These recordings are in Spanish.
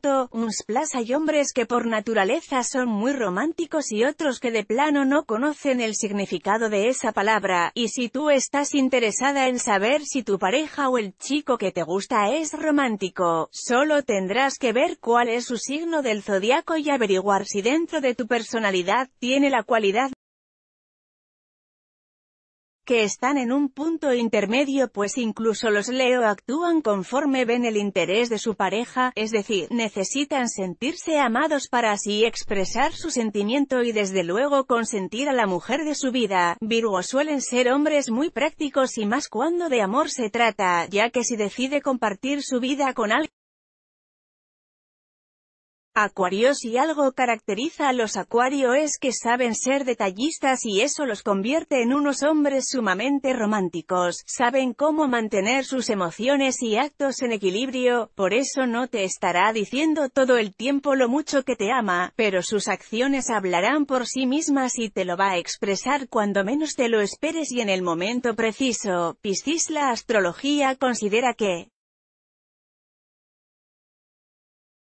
Toto, hay hombres que por naturaleza son muy románticos y otros que de plano no conocen el significado de esa palabra, y si tú estás interesada en saber si tu pareja o el chico que te gusta es romántico, solo tendrás que ver cuál es su signo del zodiaco y averiguar si dentro de tu personalidad tiene la cualidad que están en un punto intermedio pues incluso los Leo actúan conforme ven el interés de su pareja, es decir, necesitan sentirse amados para así expresar su sentimiento y desde luego consentir a la mujer de su vida. Virgo suelen ser hombres muy prácticos y más cuando de amor se trata, ya que si decide compartir su vida con alguien, Acuarios y algo caracteriza a los acuario es que saben ser detallistas y eso los convierte en unos hombres sumamente románticos, saben cómo mantener sus emociones y actos en equilibrio, por eso no te estará diciendo todo el tiempo lo mucho que te ama, pero sus acciones hablarán por sí mismas y te lo va a expresar cuando menos te lo esperes y en el momento preciso. Piscis la astrología considera que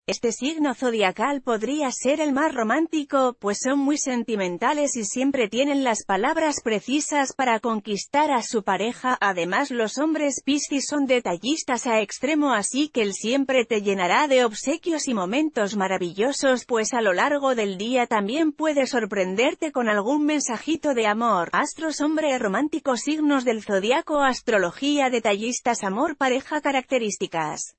Este signo zodiacal podría ser el más romántico, pues son muy sentimentales y siempre tienen las palabras precisas para conquistar a su pareja. Además los hombres Piscis son detallistas a extremo así que él siempre te llenará de obsequios y momentos maravillosos pues a lo largo del día también puede sorprenderte con algún mensajito de amor. Astros hombre romántico signos del zodiaco astrología detallistas amor pareja características.